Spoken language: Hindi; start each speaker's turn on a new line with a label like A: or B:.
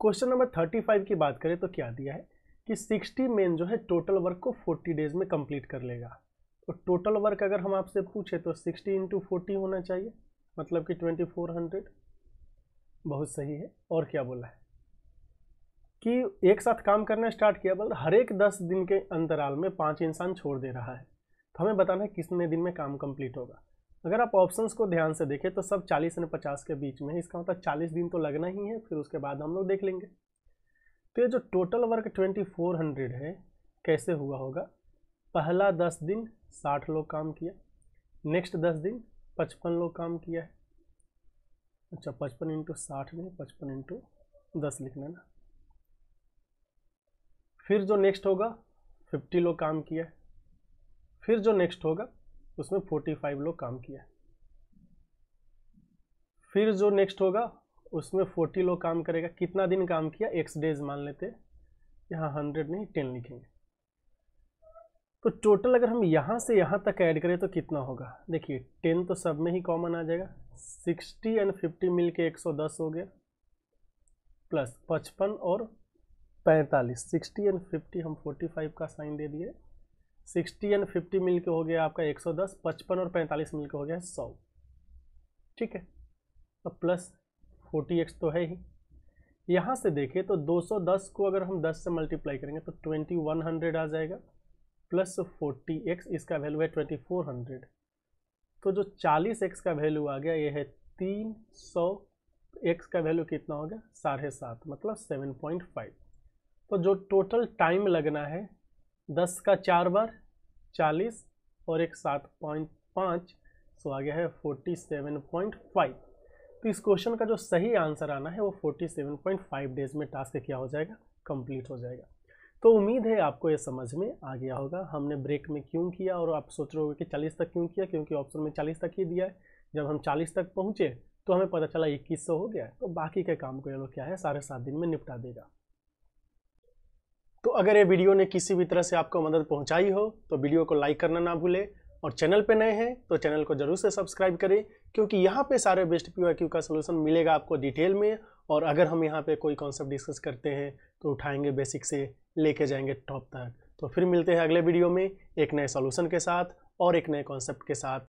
A: क्वेश्चन नंबर थर्टी फाइव की बात करें तो क्या दिया है कि सिक्सटी मेन जो है टोटल वर्क को फोर्टी डेज में कंप्लीट कर लेगा तो टोटल वर्क अगर हम आपसे पूछे तो सिक्सटी इंटू फोर्टी होना चाहिए मतलब कि ट्वेंटी फोर हंड्रेड बहुत सही है और क्या बोला है कि एक साथ काम करना स्टार्ट किया बल मतलब हर एक दस दिन के अंतराल में पांच इंसान छोड़ दे रहा है तो हमें बताना है कितने दिन में काम कंप्लीट होगा अगर आप ऑप्शंस को ध्यान से देखें तो सब 40 से 50 के बीच में है इसका मतलब 40 दिन तो लगना ही है फिर उसके बाद हम लोग देख लेंगे तो ये जो टोटल वर्क 2400 है कैसे हुआ होगा पहला दस दिन साठ लोग काम किया नेक्स्ट दस दिन पचपन लोग काम किया है अच्छा पचपन इंटू साठ नहीं पचपन इंटू दस लिखना ना फिर जो नेक्स्ट होगा फिफ्टी लोग काम किया है फिर जो नेक्स्ट होगा उसमें 45 लोग काम किया फिर जो नेक्स्ट होगा उसमें 40 लोग काम करेगा कितना दिन काम किया एक्स डेज मान लेते यहाँ 100 नहीं 10 लिखेंगे तो टोटल अगर हम यहाँ से यहाँ तक ऐड करें तो कितना होगा देखिए 10 तो सब में ही कॉमन आ जाएगा 60 एंड 50 मिल के एक हो गया प्लस पचपन और पैंतालीस सिक्सटी एंड फिफ्टी हम फोर्टी फाइव का साइन दे दिए सिक्सटी एंड फिफ्टी मिल के हो गया आपका एक सौ दस पचपन और पैंतालीस मिल के हो गया सौ ठीक है तो प्लस फोर्टी एक्स तो है ही यहाँ से देखें तो दो सौ दस को अगर हम दस से मल्टीप्लाई करेंगे तो ट्वेंटी वन हंड्रेड आ जाएगा प्लस फोर्टी एक्स इसका वैल्यू है ट्वेंटी फोर हंड्रेड तो जो चालीस एक्स का वैल्यू आ गया ये है तीन सौ एक्स का वैल्यू कितना हो गया साढ़े सात मतलब सेवन पॉइंट फाइव तो जो टोटल टाइम लगना है दस का चार बार चालीस और एक सात पॉइंट पाँच सो आ गया है फोर्टी सेवन पॉइंट फाइव तो इस क्वेश्चन का जो सही आंसर आना है वो forty seven point five days में टास्क क्या हो जाएगा कंप्लीट हो जाएगा तो उम्मीद है आपको ये समझ में आ गया होगा हमने ब्रेक में क्यों किया और आप सोच रहे हो कि चालीस तक क्यों किया क्योंकि ऑप्शन में चालीस तक ही दिया है जब हम चालीस तक पहुँचे तो हमें पता चला इक्कीस सौ हो गया तो बाकी के काम को ये लोग क्या है साढ़े सात दिन में निपटा देगा अगर ये वीडियो ने किसी भी तरह से आपको मदद पहुंचाई हो तो वीडियो को लाइक करना ना भूलें और चैनल पे नए हैं तो चैनल को जरूर से सब्सक्राइब करें क्योंकि यहाँ पे सारे बेस्ट पी क्यू का सोल्यूशन मिलेगा आपको डिटेल में और अगर हम यहाँ पे कोई कॉन्सेप्ट डिस्कस करते हैं तो उठाएंगे बेसिक से लेके जाएंगे टॉप तक तो फिर मिलते हैं अगले वीडियो में एक नए सोल्यूशन के साथ और एक नए कॉन्सेप्ट के साथ